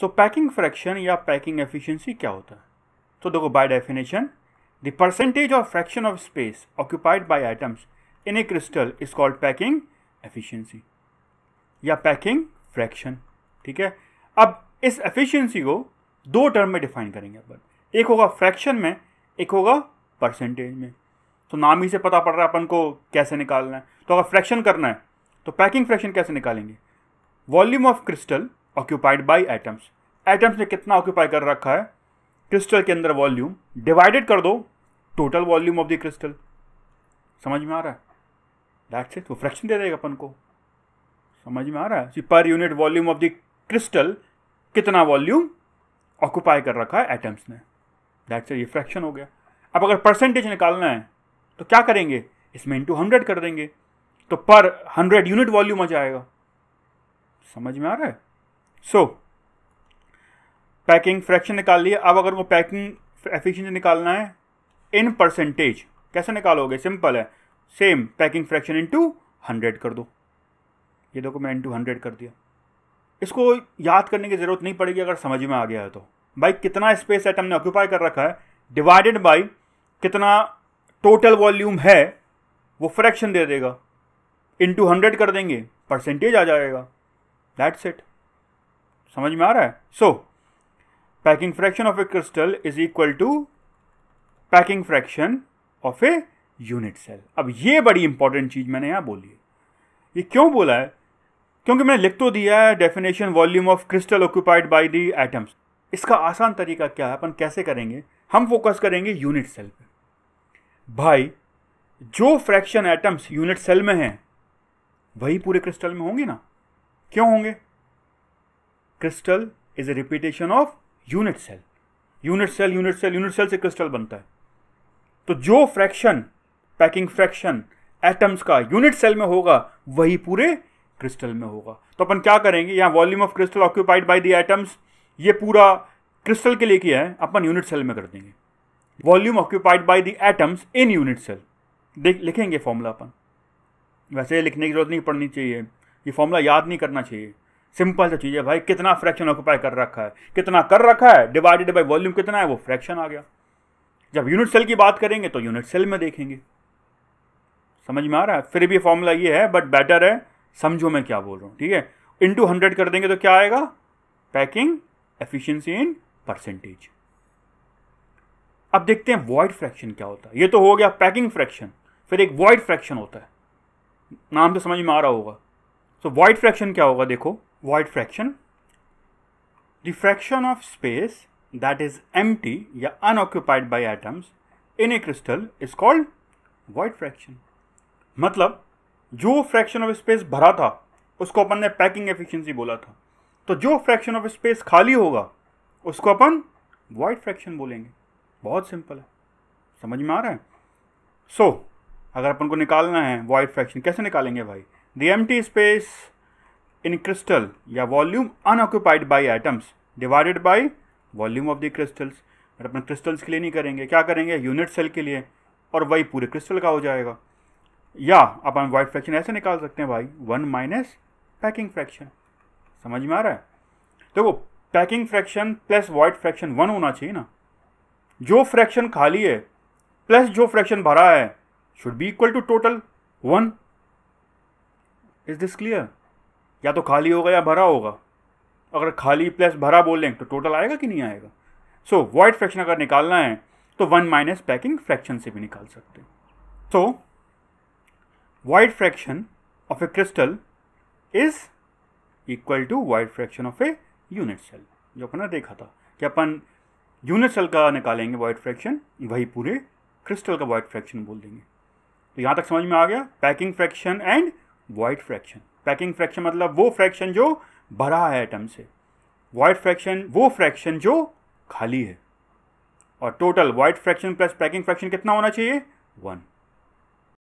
सो packing fraction या packing efficiency क्या होता है तो देखो by definition the percentage of fraction of space occupied by items in a crystal is called packing efficiency या packing fraction ठीक है अब इस एफिशिएंसी को दो टर्म में डिफाइन करेंगे अपन एक होगा फ्रैक्शन में एक होगा परसेंटेज में तो नाम ही से पता पड़ रहा है अपन को कैसे निकालना है तो अगर फ्रैक्शन करना है तो पैकिंग फ्रैक्शन कैसे निकालेंगे volume of crystal occupied by atoms atoms ने कितना ऑक्यूपाई कर रखा है क्रिस्टल के अंदर वॉल्यूम डिवाइडेड कर दो total volume of the crystal समझ में आ रहा है दैट्स इट वो फ्रैक्शन दे देगा अपन को समझ में आ रहा है पर unit volume of the crystal कितना वॉल्यूम ऑक्यूपाई कर रखा है एटम्स ने दैट्स ये फ्रैक्शन हो गया अब अगर परसेंटेज निकालना है तो क्या करेंगे इसमें इंटू हंड्रेड कर देंगे तो पर हंड्रेड यूनिट वॉल्यूम आ जाएगा समझ में आ रहा है सो पैकिंग फ्रैक्शन निकाल लिया अब अगर वो पैकिंग एफिशिएंसी निकालना है इन परसेंटेज कैसे निकालोगे सिंपल है same packing fraction into hundred कर दो ये देखो मैं इनटू हंड्रेड कर दिया इसको याद करने की ज़रूरत नहीं पड़ेगी अगर समझ में आ गया है तो भाई कितना स्पेस एटम ने ऑक्यूपाई कर रखा है डिवाइडेड बाई कितना टोटल वॉल्यूम है वो फ्रैक्शन दे देगा टू हंड्रेड कर देंगे परसेंटेज आ जाएगा दैट्स इट समझ में आ रहा है so packing fraction of a crystal is equal to packing fraction of a unit cell अब ये बड़ी इंपॉर्टेंट चीज मैंने यहां बोली है ये क्यों बोला है क्योंकि मैंने लिख तो दिया है definition volume of crystal occupied by the atoms इसका आसान तरीका क्या है अपन कैसे करेंगे हम फोकस करेंगे यूनिट सेल पे भाई जो फ्रैक्शन एटम्स यूनिट सेल में हैं वही पूरे क्रिस्टल में होंगे ना क्यों होंगे crystal is a repetition of unit cell unit cell unit cell unit cell से क्रिस्टल बनता है तो जो फ्रैक्शन पैकिंग फ्रैक्शन एटम्स का यूनिट सेल में होगा वही पूरे क्रिस्टल में होगा तो अपन क्या करेंगे यहां volume of crystal occupied by the atoms ये पूरा क्रिस्टल के लिए किया है अपन यूनिट सेल में कर देंगे volume occupied by the atoms in unit cell देख लिखेंगे फॉर्मूला अपन वैसे लिखने की जरूरत नहीं पड़नी चाहिए ये फॉर्मूला याद नहीं करना चाहिए सिंपल सा चीज़ है भाई कितना फ्रैक्शन ऑक्यूपाई कर रखा है कितना कर रखा है डिवाइडेड बाई वॉल्यूम कितना है वो फ्रैक्शन आ गया जब यूनिट सेल की बात करेंगे तो यूनिट सेल में देखेंगे समझ में आ रहा है फिर भी फॉर्मूला ये है बट बेटर है समझो मैं क्या बोल रहा हूँ ठीक है इन टू हंड्रेड कर देंगे तो क्या आएगा पैकिंग एफिशिएंसी इन परसेंटेज अब देखते हैं वॉइड फ्रैक्शन क्या होता है ये तो हो गया पैकिंग फ्रैक्शन फिर एक वॉइड फ्रैक्शन होता है नाम तो समझ में आ रहा होगा सो वॉइड फ्रैक्शन क्या होगा देखो void fraction the fraction of space that is empty या unoccupied by atoms in a crystal is called void fraction मतलब जो फ्रैक्शन ऑफ स्पेस भरा था उसको अपन ने पैकिंग एफिशिएंसी बोला था तो जो फ्रैक्शन ऑफ स्पेस खाली होगा उसको अपन वॉइड फ्रैक्शन बोलेंगे बहुत सिंपल है समझ में आ रहा है सो so, अगर अपन को निकालना है वॉइड फ्रैक्शन कैसे निकालेंगे भाई the empty space in crystal या volume unoccupied by atoms divided by volume of the crystals और अपने क्रिस्टल्स के लिए नहीं करेंगे क्या करेंगे यूनिट सेल के लिए और वही पूरे क्रिस्टल का हो जाएगा या हम वाइट फ्रैक्शन ऐसे निकाल सकते हैं भाई वन माइनस पैकिंग फ्रैक्शन समझ में आ रहा है देखो packing fraction plus void fraction one होना चाहिए ना जो फ्रैक्शन खाली है प्लस जो फ्रैक्शन भरा है should be equal to total one is this clear या तो खाली होगा या भरा होगा अगर खाली प्लस भरा बोलें तो टोटल आएगा कि नहीं आएगा सो वॉइड फ्रैक्शन अगर निकालना है तो वन माइनस पैकिंग फ्रैक्शन से भी निकाल सकते हैं so void fraction of a crystal is equal to void fraction of a unit cell जो अपने देखा था कि अपन यूनिट सेल का निकालेंगे वाइड फ्रैक्शन वही पूरे क्रिस्टल का वाइड फ्रैक्शन बोल देंगे तो यहाँ तक समझ में आ गया packing fraction and void fraction packing fraction मतलब वो फ्रैक्शन जो भरा है एटम से वाइट फ्रैक्शन वो फ्रैक्शन जो खाली है और total void fraction plus packing fraction कितना होना चाहिए वन